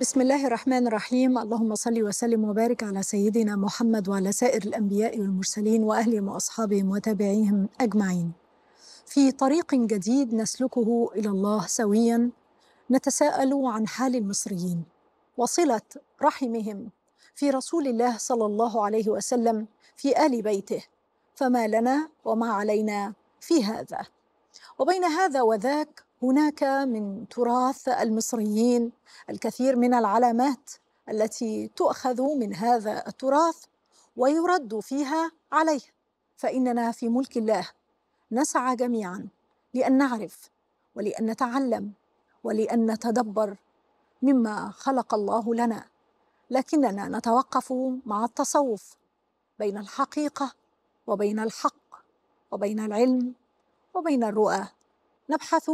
بسم الله الرحمن الرحيم اللهم صل وسلم وبارك على سيدنا محمد وعلى سائر الانبياء والمرسلين واهلهم واصحابهم وتابعيهم اجمعين في طريق جديد نسلكه الى الله سويا نتساءل عن حال المصريين وصله رحمهم في رسول الله صلى الله عليه وسلم في ال بيته فما لنا وما علينا في هذا وبين هذا وذاك هناك من تراث المصريين الكثير من العلامات التي تؤخذ من هذا التراث ويرد فيها عليه فاننا في ملك الله نسعى جميعا لان نعرف ولان نتعلم ولان نتدبر مما خلق الله لنا لكننا نتوقف مع التصوف بين الحقيقه وبين الحق وبين العلم وبين الرؤى نبحث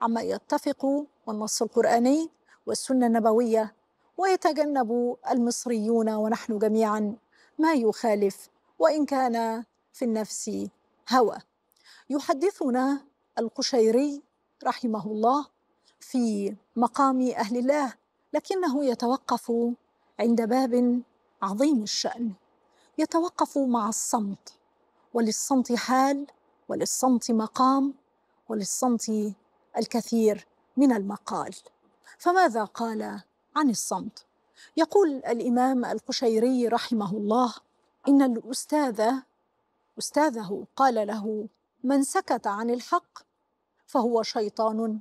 عما يتفق والنص القرآني والسنة النبوية ويتجنب المصريون ونحن جميعا ما يخالف وإن كان في النفس هوى يحدثنا القشيري رحمه الله في مقام أهل الله لكنه يتوقف عند باب عظيم الشأن يتوقف مع الصمت وللصمت حال وللصمت مقام وللصمت الكثير من المقال فماذا قال عن الصمت يقول الامام القشيري رحمه الله ان الاستاذ استاذه قال له من سكت عن الحق فهو شيطان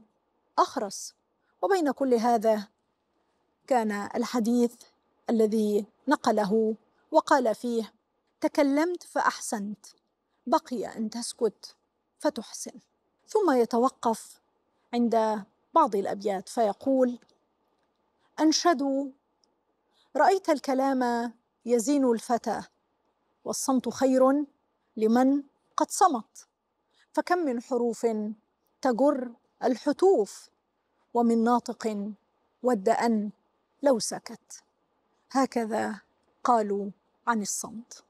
اخرس وبين كل هذا كان الحديث الذي نقله وقال فيه تكلمت فاحسنت بقي ان تسكت فتحسن ثم يتوقف عند بعض الابيات فيقول انشدوا رايت الكلام يزين الفتى والصمت خير لمن قد صمت فكم من حروف تجر الحتوف ومن ناطق ود ان لو سكت هكذا قالوا عن الصمت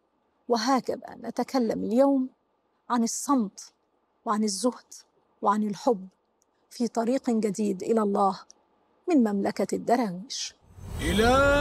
وهكذا نتكلم اليوم عن الصمت وعن الزهد وعن الحب في طريق جديد إلى الله من مملكة الدراويش إلهي